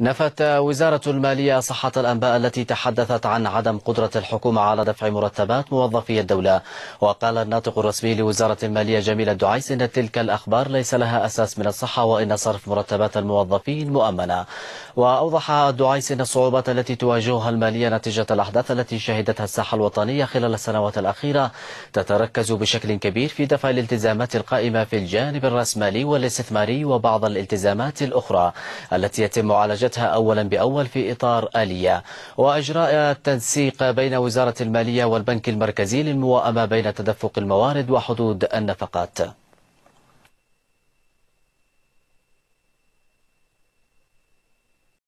نفت وزارة المالية صحة الأنباء التي تحدثت عن عدم قدرة الحكومة على دفع مرتبات موظفي الدولة وقال الناطق الرسمي لوزارة المالية جميل الدعيس إن تلك الأخبار ليس لها أساس من الصحة وإن صرف مرتبات الموظفين مؤمنة وأوضح الدعيس أن الصعوبات التي تواجهها المالية نتيجة الأحداث التي شهدتها الساحة الوطنية خلال السنوات الأخيرة تتركز بشكل كبير في دفع الالتزامات القائمة في الجانب الرأسمالي والاستثماري وبعض الالتزامات الأخرى التي يتم معالجتها درجتها أولا بأول في إطار آلية وإجراء التنسيق بين وزارة المالية والبنك المركزي للمواءمة بين تدفق الموارد وحدود النفقات